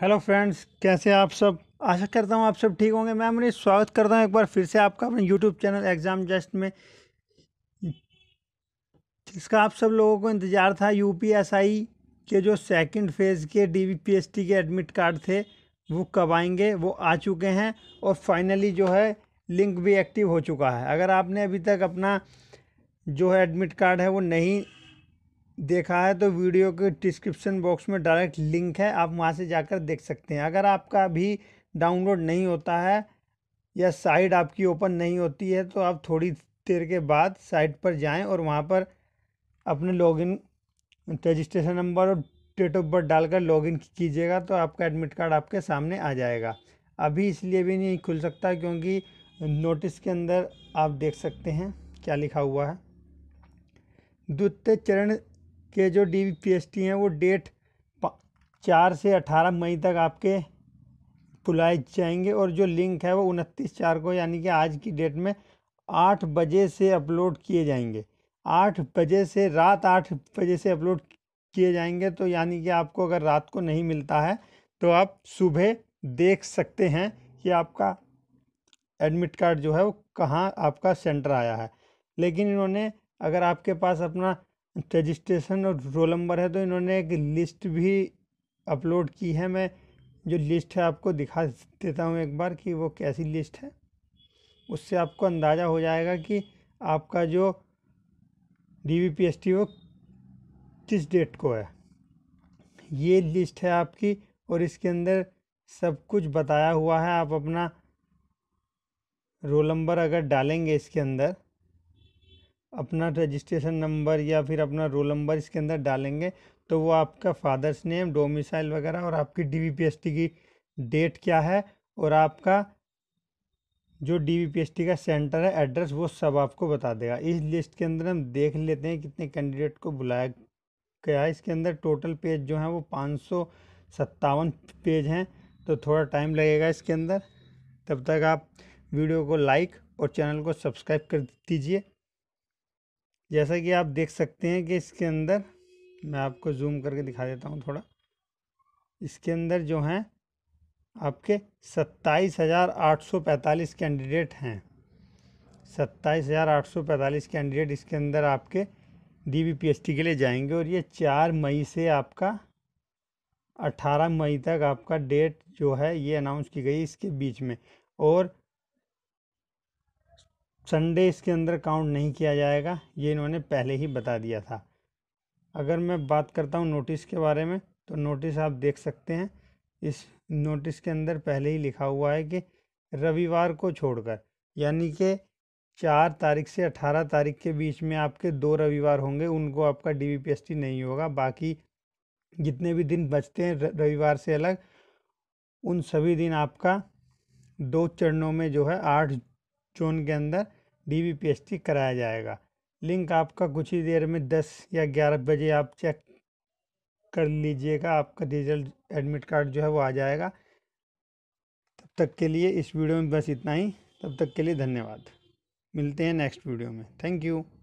hello friends कैसे आप सब आशा करता हूँ आप सब ठीक होंगे मैं अपनी स्वागत करता हूँ एक बार फिर से आपका अपने यूट्यूब चैनल एग्ज़ाम जस्ट में जिसका आप सब लोगों को इंतज़ार था यूपीएसआई के जो सेकंड फेज़ के डीवीपीएसटी के एडमिट कार्ड थे वो कब आएंगे वो आ चुके हैं और फाइनली जो है लिंक भी एक्टिव हो चुका है अगर आपने अभी तक अपना जो है एडमिट कार्ड है वो नहीं देखा है तो वीडियो के डिस्क्रिप्शन बॉक्स में डायरेक्ट लिंक है आप वहाँ से जाकर देख सकते हैं अगर आपका भी डाउनलोड नहीं होता है या साइट आपकी ओपन नहीं होती है तो आप थोड़ी देर के बाद साइट पर जाएं और वहाँ पर अपने लॉगिन रजिस्ट्रेशन नंबर और डेट ऑफ बर्थ डालकर लॉगिन कीजिएगा तो आपका एडमिट कार्ड आपके सामने आ जाएगा अभी इसलिए भी नहीं खुल सकता क्योंकि नोटिस के अंदर आप देख सकते हैं क्या लिखा हुआ है द्वितीय चरण के जो डी पी एस टी हैं वो डेट चार से अठारह मई तक आपके बुलाए जाएंगे और जो लिंक है वो उनतीस चार को यानी कि आज की डेट में आठ बजे से अपलोड किए जाएंगे आठ बजे से रात आठ बजे से अपलोड किए जाएंगे तो यानी कि आपको अगर रात को नहीं मिलता है तो आप सुबह देख सकते हैं कि आपका एडमिट कार्ड जो है वो कहाँ आपका सेंटर आया है लेकिन इन्होंने अगर आपके पास अपना रजिस्ट्रेशन और रोल नंबर है तो इन्होंने एक लिस्ट भी अपलोड की है मैं जो लिस्ट है आपको दिखा देता हूँ एक बार कि वो कैसी लिस्ट है उससे आपको अंदाज़ा हो जाएगा कि आपका जो D V P S T वो किस डेट को है ये लिस्ट है आपकी और इसके अंदर सब कुछ बताया हुआ है आप अपना रोल नंबर अगर डालेंगे इसके अंदर अपना रजिस्ट्रेशन नंबर या फिर अपना रोल नंबर इसके अंदर डालेंगे तो वो आपका फादर्स नेम डोमिसाइल वगैरह और आपकी डी की डेट क्या है और आपका जो डी का सेंटर है एड्रेस वो सब आपको बता देगा इस लिस्ट के अंदर हम देख लेते हैं कितने कैंडिडेट को बुलाया गया है इसके अंदर टोटल पेज जो है वो पाँच पेज हैं तो थोड़ा टाइम लगेगा इसके अंदर तब तक आप वीडियो को लाइक और चैनल को सब्सक्राइब कर दीजिए जैसा कि आप देख सकते हैं कि इसके अंदर मैं आपको जूम करके दिखा देता हूँ थोड़ा इसके अंदर जो हैं आपके सत्ताईस हज़ार आठ सौ पैंतालीस कैंडिडेट हैं सत्ताईस हज़ार आठ सौ पैंतालीस कैंडिडेट इसके अंदर आपके D B P S T के लिए जाएंगे और ये चार मई से आपका अट्ठारह मई तक आपका डेट जो है ये अनाउंस की गई इसके बीच में और संडे इसके अंदर काउंट नहीं किया जाएगा ये इन्होंने पहले ही बता दिया था अगर मैं बात करता हूँ नोटिस के बारे में तो नोटिस आप देख सकते हैं इस नोटिस के अंदर पहले ही लिखा हुआ है कि रविवार को छोड़कर यानी कि चार तारीख से अठारह तारीख के बीच में आपके दो रविवार होंगे उनको आपका डी नहीं होगा बाकी जितने भी दिन बचते हैं रविवार से अलग उन सभी दिन आपका दो चरणों में जो है आठ जोन के अंदर डी कराया जाएगा लिंक आपका कुछ ही देर में दस या ग्यारह बजे आप चेक कर लीजिएगा आपका रिजल्ट एडमिट कार्ड जो है वो आ जाएगा तब तक के लिए इस वीडियो में बस इतना ही तब तक के लिए धन्यवाद मिलते हैं नेक्स्ट वीडियो में थैंक यू